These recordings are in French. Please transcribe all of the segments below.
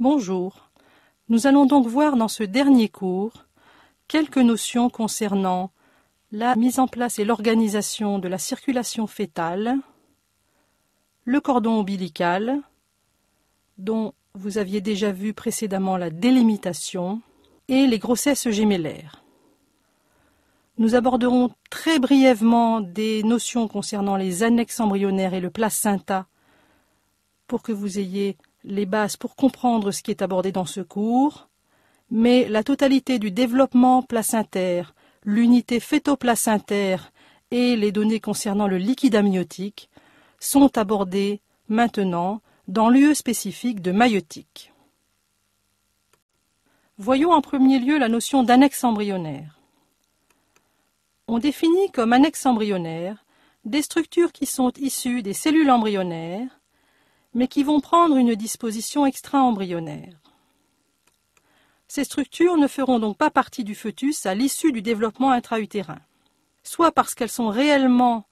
Bonjour. Nous allons donc voir dans ce dernier cours quelques notions concernant la mise en place et l'organisation de la circulation fœtale, le cordon ombilical, dont vous aviez déjà vu précédemment la délimitation, et les grossesses gémellaires. Nous aborderons très brièvement des notions concernant les annexes embryonnaires et le placenta pour que vous ayez les bases pour comprendre ce qui est abordé dans ce cours, mais la totalité du développement placentaire, l'unité phétoplacentaire et les données concernant le liquide amniotique sont abordées maintenant dans l'UE spécifique de maïotique. Voyons en premier lieu la notion d'annexe embryonnaire. On définit comme annexe embryonnaire des structures qui sont issues des cellules embryonnaires mais qui vont prendre une disposition extra-embryonnaire. Ces structures ne feront donc pas partie du fœtus à l'issue du développement intra-utérin, soit parce qu'elles sont réellement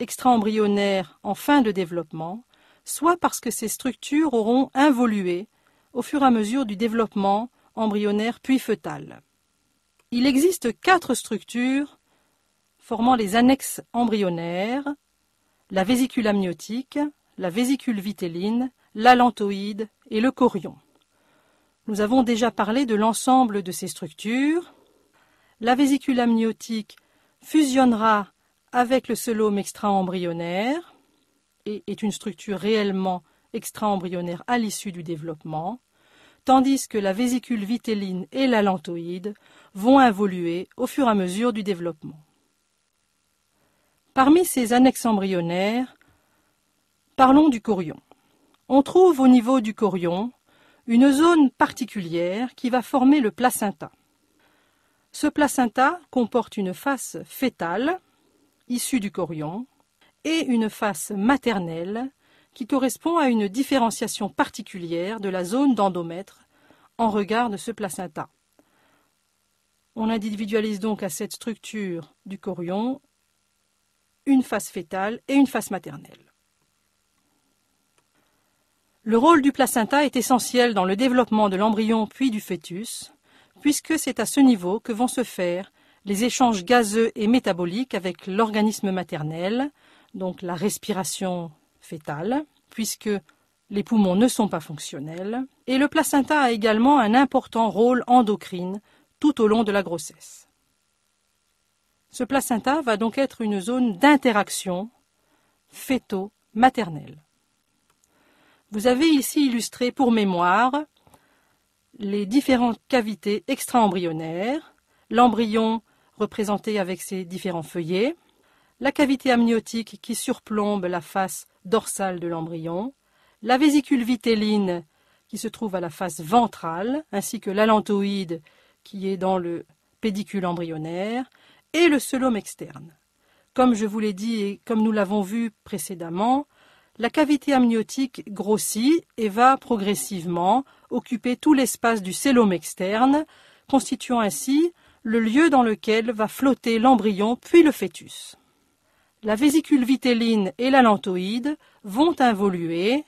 extra-embryonnaires en fin de développement, soit parce que ces structures auront involué au fur et à mesure du développement embryonnaire puis fœtal. Il existe quatre structures formant les annexes embryonnaires, la vésicule amniotique, la vésicule vitelline, l'alantoïde et le corion. Nous avons déjà parlé de l'ensemble de ces structures. La vésicule amniotique fusionnera avec le sélome extra-embryonnaire et est une structure réellement extra-embryonnaire à l'issue du développement, tandis que la vésicule vitelline et l'alantoïde vont évoluer au fur et à mesure du développement. Parmi ces annexes embryonnaires, Parlons du corion. On trouve au niveau du corion une zone particulière qui va former le placenta. Ce placenta comporte une face fétale, issue du corion, et une face maternelle, qui correspond à une différenciation particulière de la zone d'endomètre en regard de ce placenta. On individualise donc à cette structure du corion une face fétale et une face maternelle. Le rôle du placenta est essentiel dans le développement de l'embryon puis du fœtus, puisque c'est à ce niveau que vont se faire les échanges gazeux et métaboliques avec l'organisme maternel, donc la respiration fœtale, puisque les poumons ne sont pas fonctionnels, et le placenta a également un important rôle endocrine tout au long de la grossesse. Ce placenta va donc être une zone d'interaction fœto-maternelle. Vous avez ici illustré pour mémoire les différentes cavités extra-embryonnaires, l'embryon représenté avec ses différents feuillets, la cavité amniotique qui surplombe la face dorsale de l'embryon, la vésicule vitelline qui se trouve à la face ventrale, ainsi que l'alantoïde qui est dans le pédicule embryonnaire, et le homme externe. Comme je vous l'ai dit et comme nous l'avons vu précédemment, la cavité amniotique grossit et va progressivement occuper tout l'espace du cellome externe, constituant ainsi le lieu dans lequel va flotter l'embryon puis le fœtus. La vésicule vitelline et la vont involuer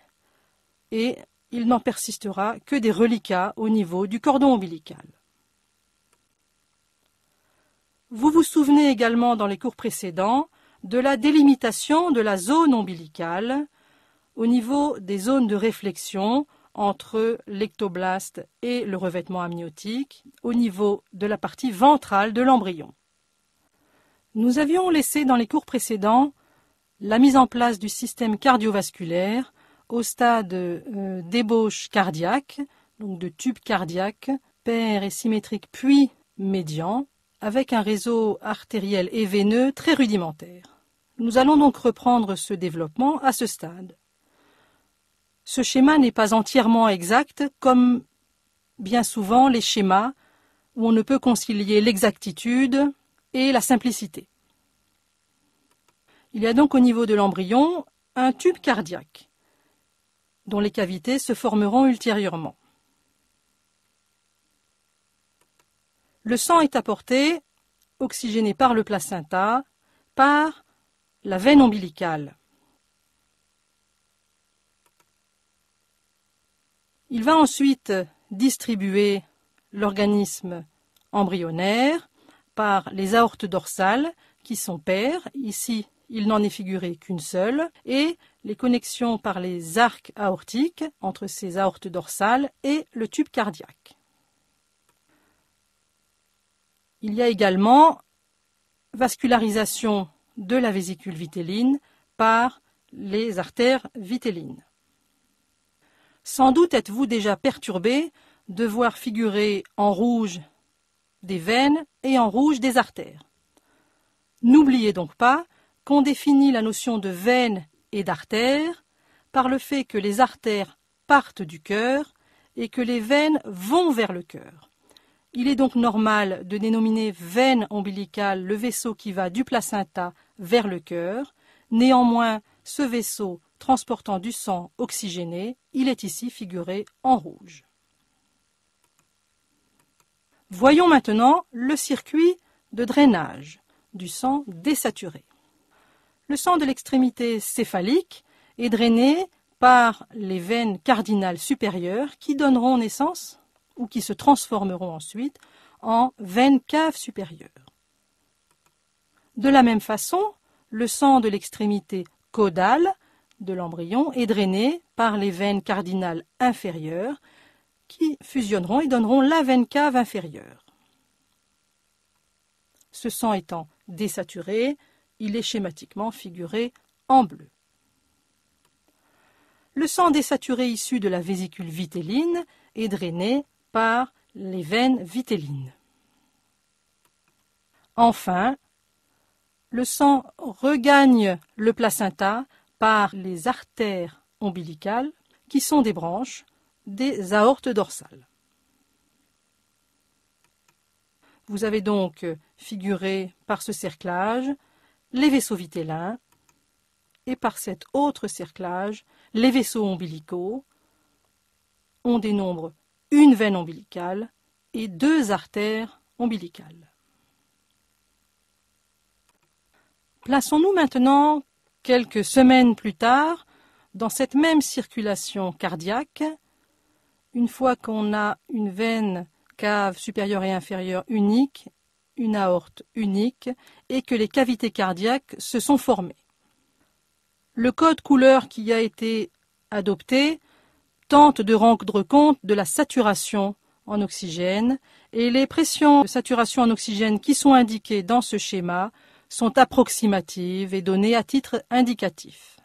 et il n'en persistera que des reliquats au niveau du cordon ombilical. Vous vous souvenez également dans les cours précédents de la délimitation de la zone ombilicale au niveau des zones de réflexion entre l'ectoblaste et le revêtement amniotique, au niveau de la partie ventrale de l'embryon. Nous avions laissé dans les cours précédents la mise en place du système cardiovasculaire au stade euh, d'ébauche cardiaque, donc de tube cardiaque, pair et symétrique puis médian, avec un réseau artériel et veineux très rudimentaire. Nous allons donc reprendre ce développement à ce stade. Ce schéma n'est pas entièrement exact, comme bien souvent les schémas où on ne peut concilier l'exactitude et la simplicité. Il y a donc au niveau de l'embryon un tube cardiaque dont les cavités se formeront ultérieurement. Le sang est apporté, oxygéné par le placenta, par la veine ombilicale. Il va ensuite distribuer l'organisme embryonnaire par les aortes dorsales qui sont paires. Ici, il n'en est figuré qu'une seule, et les connexions par les arcs aortiques entre ces aortes dorsales et le tube cardiaque. Il y a également vascularisation de la vésicule vitelline par les artères vitellines. Sans doute êtes-vous déjà perturbé de voir figurer en rouge des veines et en rouge des artères. N'oubliez donc pas qu'on définit la notion de veine et d'artère par le fait que les artères partent du cœur et que les veines vont vers le cœur. Il est donc normal de dénominer veine ombilicale le vaisseau qui va du placenta vers le cœur. Néanmoins, ce vaisseau transportant du sang oxygéné, il est ici figuré en rouge. Voyons maintenant le circuit de drainage du sang désaturé. Le sang de l'extrémité céphalique est drainé par les veines cardinales supérieures qui donneront naissance ou qui se transformeront ensuite en veines caves supérieures. De la même façon, le sang de l'extrémité caudale de l'embryon est drainé par les veines cardinales inférieures qui fusionneront et donneront la veine cave inférieure. Ce sang étant désaturé, il est schématiquement figuré en bleu. Le sang désaturé issu de la vésicule vitelline est drainé par les veines vitellines. Enfin, le sang regagne le placenta par les artères ombilicales, qui sont des branches des aortes dorsales. Vous avez donc figuré par ce cerclage les vaisseaux vitellins et par cet autre cerclage les vaisseaux ombilicaux. On dénombre une veine ombilicale et deux artères ombilicales. Plaçons-nous maintenant Quelques semaines plus tard, dans cette même circulation cardiaque, une fois qu'on a une veine cave supérieure et inférieure unique, une aorte unique, et que les cavités cardiaques se sont formées. Le code couleur qui a été adopté tente de rendre compte de la saturation en oxygène, et les pressions de saturation en oxygène qui sont indiquées dans ce schéma sont approximatives et données à titre indicatif.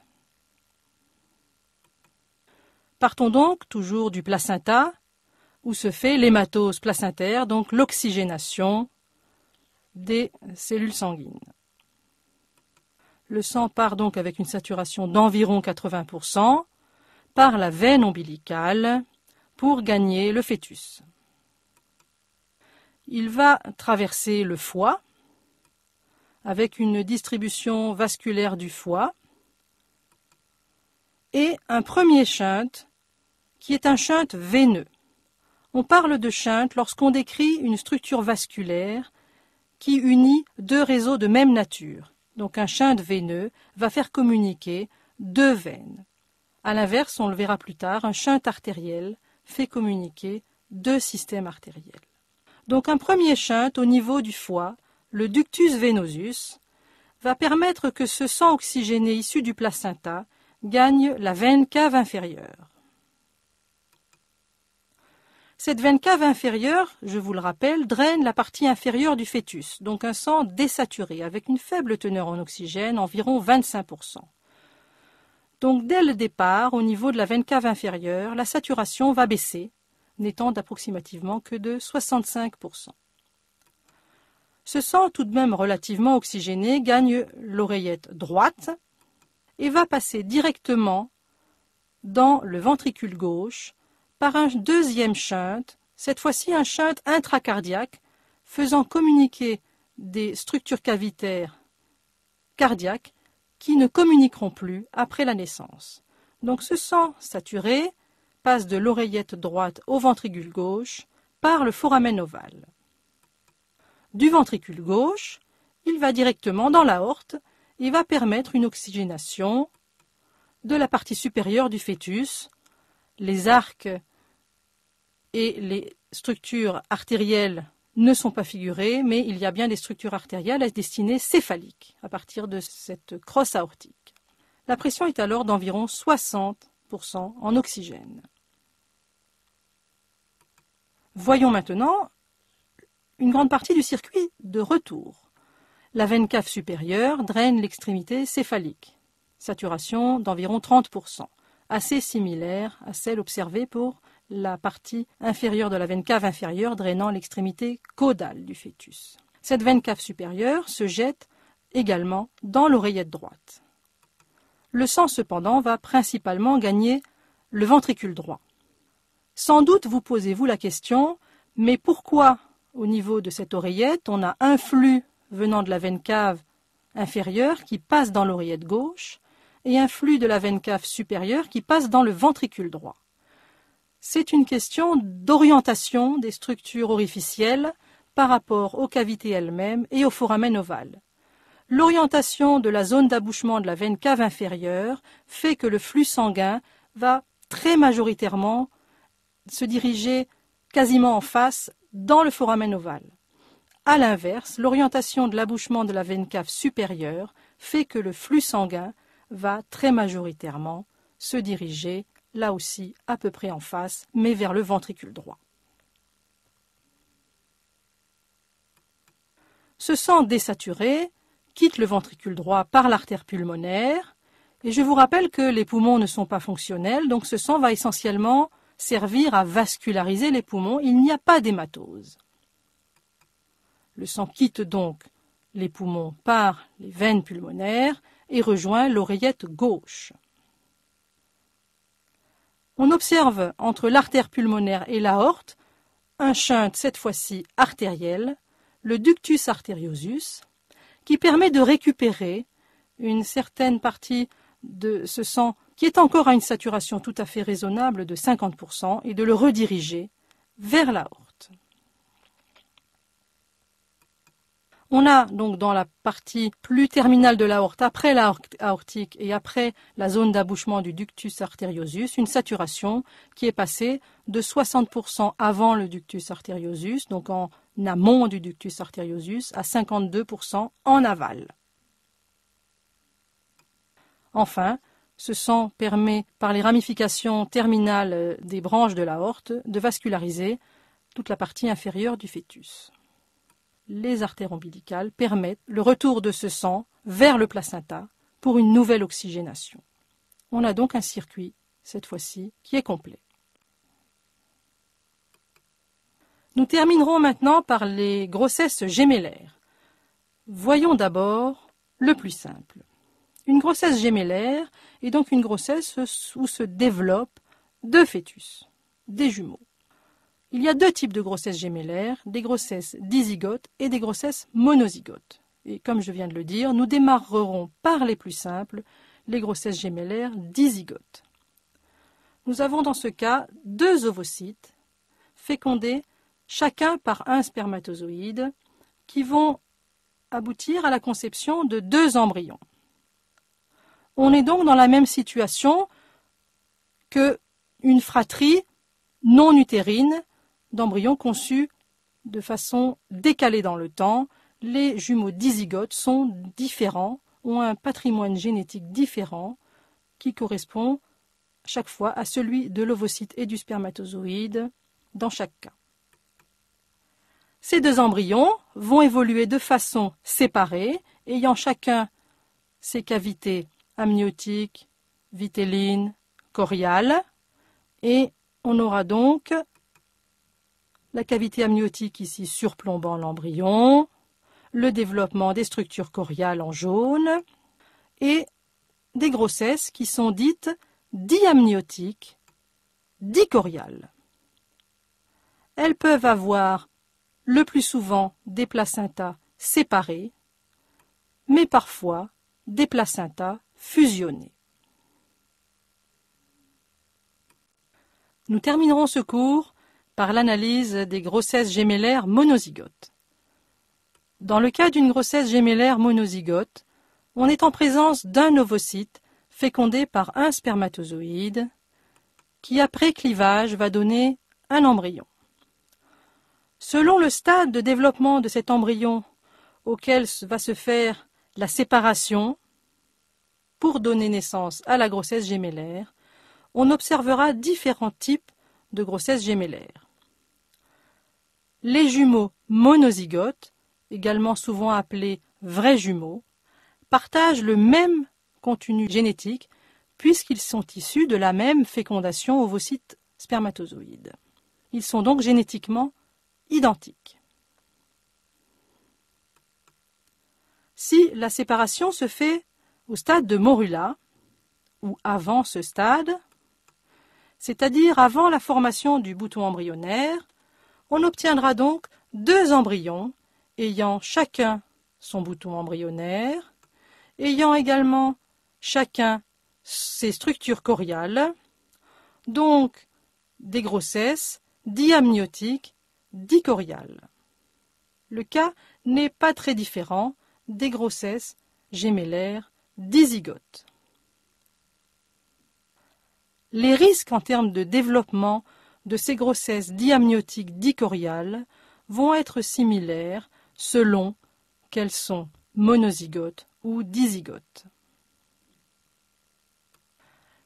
Partons donc toujours du placenta, où se fait l'hématose placentaire, donc l'oxygénation des cellules sanguines. Le sang part donc avec une saturation d'environ 80% par la veine ombilicale pour gagner le fœtus. Il va traverser le foie, avec une distribution vasculaire du foie, et un premier shunt qui est un shunt veineux. On parle de shunt lorsqu'on décrit une structure vasculaire qui unit deux réseaux de même nature. Donc un shunt veineux va faire communiquer deux veines. A l'inverse, on le verra plus tard, un shunt artériel fait communiquer deux systèmes artériels. Donc un premier shunt au niveau du foie le ductus venosus, va permettre que ce sang oxygéné issu du placenta gagne la veine cave inférieure. Cette veine cave inférieure, je vous le rappelle, draine la partie inférieure du fœtus, donc un sang désaturé avec une faible teneur en oxygène, environ 25%. Donc dès le départ, au niveau de la veine cave inférieure, la saturation va baisser, n'étant d'approximativement que de 65%. Ce sang tout de même relativement oxygéné, gagne l'oreillette droite et va passer directement dans le ventricule gauche par un deuxième shunt, cette fois-ci un shunt intracardiaque, faisant communiquer des structures cavitaires cardiaques qui ne communiqueront plus après la naissance. Donc ce sang saturé passe de l'oreillette droite au ventricule gauche par le foramen ovale du ventricule gauche, il va directement dans l'aorte et va permettre une oxygénation de la partie supérieure du fœtus. Les arcs et les structures artérielles ne sont pas figurées, mais il y a bien des structures artérielles destinées céphaliques à partir de cette crosse aortique. La pression est alors d'environ 60% en oxygène. Voyons maintenant une grande partie du circuit de retour. La veine cave supérieure draine l'extrémité céphalique, saturation d'environ 30%, assez similaire à celle observée pour la partie inférieure de la veine cave inférieure drainant l'extrémité caudale du fœtus. Cette veine cave supérieure se jette également dans l'oreillette droite. Le sang cependant va principalement gagner le ventricule droit. Sans doute vous posez-vous la question, mais pourquoi au niveau de cette oreillette, on a un flux venant de la veine cave inférieure qui passe dans l'oreillette gauche et un flux de la veine cave supérieure qui passe dans le ventricule droit. C'est une question d'orientation des structures orificielles par rapport aux cavités elles-mêmes et au foramen ovale. L'orientation de la zone d'abouchement de la veine cave inférieure fait que le flux sanguin va très majoritairement se diriger quasiment en face dans le foramen ovale. A l'inverse, l'orientation de l'abouchement de la veine cave supérieure fait que le flux sanguin va très majoritairement se diriger, là aussi à peu près en face, mais vers le ventricule droit. Ce sang désaturé quitte le ventricule droit par l'artère pulmonaire, et je vous rappelle que les poumons ne sont pas fonctionnels, donc ce sang va essentiellement servir à vasculariser les poumons, il n'y a pas d'hématose. Le sang quitte donc les poumons par les veines pulmonaires et rejoint l'oreillette gauche. On observe entre l'artère pulmonaire et l'aorte un shunt cette fois-ci artériel, le ductus arteriosus, qui permet de récupérer une certaine partie de ce sang qui est encore à une saturation tout à fait raisonnable de 50%, et de le rediriger vers l'aorte. On a donc dans la partie plus terminale de l'aorte, après l'aorte aortique et après la zone d'abouchement du ductus arteriosus, une saturation qui est passée de 60% avant le ductus arteriosus, donc en amont du ductus arteriosus, à 52% en aval. Enfin, ce sang permet, par les ramifications terminales euh, des branches de l'aorte, de vasculariser toute la partie inférieure du fœtus. Les artères ombilicales permettent le retour de ce sang vers le placenta pour une nouvelle oxygénation. On a donc un circuit, cette fois-ci, qui est complet. Nous terminerons maintenant par les grossesses gémellaires. Voyons d'abord le plus simple. Une grossesse gémellaire est donc une grossesse où se développent deux fœtus, des jumeaux. Il y a deux types de grossesses gémellaires, des grossesses dizygotes et des grossesses monozygotes. Et comme je viens de le dire, nous démarrerons par les plus simples, les grossesses gémellaires dizygotes. Nous avons dans ce cas deux ovocytes fécondés chacun par un spermatozoïde qui vont aboutir à la conception de deux embryons. On est donc dans la même situation que une fratrie non utérine d'embryons conçus de façon décalée dans le temps. Les jumeaux dizygotes sont différents, ont un patrimoine génétique différent qui correspond chaque fois à celui de l'ovocyte et du spermatozoïde dans chaque cas. Ces deux embryons vont évoluer de façon séparée, ayant chacun ses cavités amniotique, vitelline, coriale. Et on aura donc la cavité amniotique ici surplombant l'embryon, le développement des structures coriales en jaune et des grossesses qui sont dites diamniotiques, dicoriales. Elles peuvent avoir le plus souvent des placentas séparés, mais parfois des placentas fusionnés. Nous terminerons ce cours par l'analyse des grossesses gémellaires monozygotes. Dans le cas d'une grossesse gémellaire monozygote, on est en présence d'un ovocyte fécondé par un spermatozoïde qui, après clivage, va donner un embryon. Selon le stade de développement de cet embryon auquel va se faire la séparation, pour donner naissance à la grossesse gémellaire, on observera différents types de grossesse gémellaire. Les jumeaux monozygotes, également souvent appelés vrais jumeaux, partagent le même contenu génétique puisqu'ils sont issus de la même fécondation ovocyte spermatozoïde. Ils sont donc génétiquement identiques. Si la séparation se fait au stade de Morula, ou avant ce stade, c'est-à-dire avant la formation du bouton embryonnaire, on obtiendra donc deux embryons ayant chacun son bouton embryonnaire, ayant également chacun ses structures coriales, donc des grossesses diamniotiques, dicoriales. Le cas n'est pas très différent des grossesses gémellaires Dizygotes. Les risques en termes de développement de ces grossesses diamniotiques dicoriales vont être similaires selon qu'elles sont monozygotes ou dizygotes.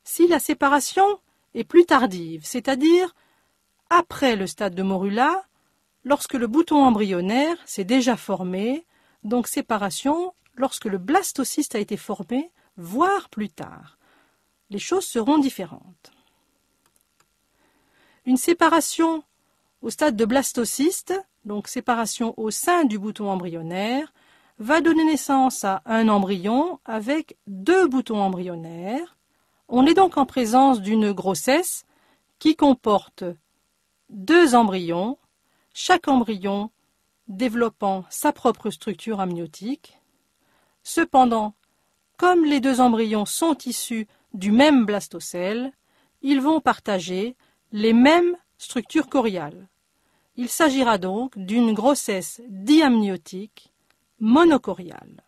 Si la séparation est plus tardive, c'est-à-dire après le stade de Morula, lorsque le bouton embryonnaire s'est déjà formé, donc séparation lorsque le blastocyste a été formé, voire plus tard. Les choses seront différentes. Une séparation au stade de blastocyste, donc séparation au sein du bouton embryonnaire, va donner naissance à un embryon avec deux boutons embryonnaires. On est donc en présence d'une grossesse qui comporte deux embryons, chaque embryon développant sa propre structure amniotique Cependant, comme les deux embryons sont issus du même blastocèle, ils vont partager les mêmes structures coriales. Il s'agira donc d'une grossesse diamniotique monocoriale.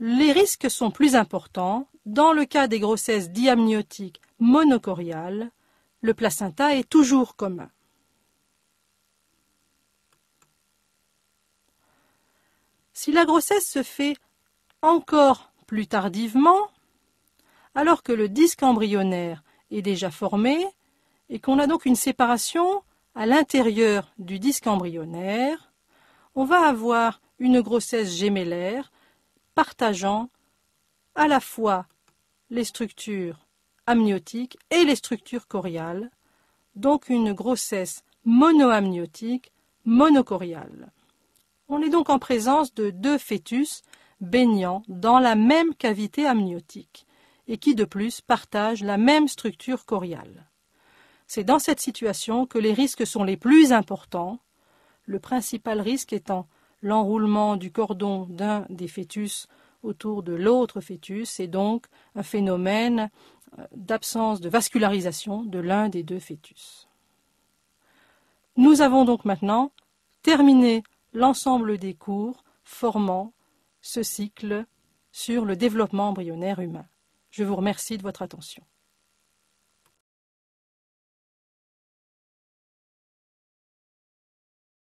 Les risques sont plus importants dans le cas des grossesses diamniotiques monocoriales, le placenta est toujours commun. Si la grossesse se fait encore plus tardivement, alors que le disque embryonnaire est déjà formé et qu'on a donc une séparation à l'intérieur du disque embryonnaire, on va avoir une grossesse gémellaire partageant à la fois les structures amniotiques et les structures coriales, donc une grossesse monoamniotique monocoriale. On est donc en présence de deux fœtus baignant dans la même cavité amniotique et qui de plus partagent la même structure coriale. C'est dans cette situation que les risques sont les plus importants, le principal risque étant l'enroulement du cordon d'un des fœtus autour de l'autre fœtus et donc un phénomène euh, d'absence de vascularisation de l'un des deux fœtus. Nous avons donc maintenant terminé l'ensemble des cours formant ce cycle sur le développement embryonnaire humain. Je vous remercie de votre attention.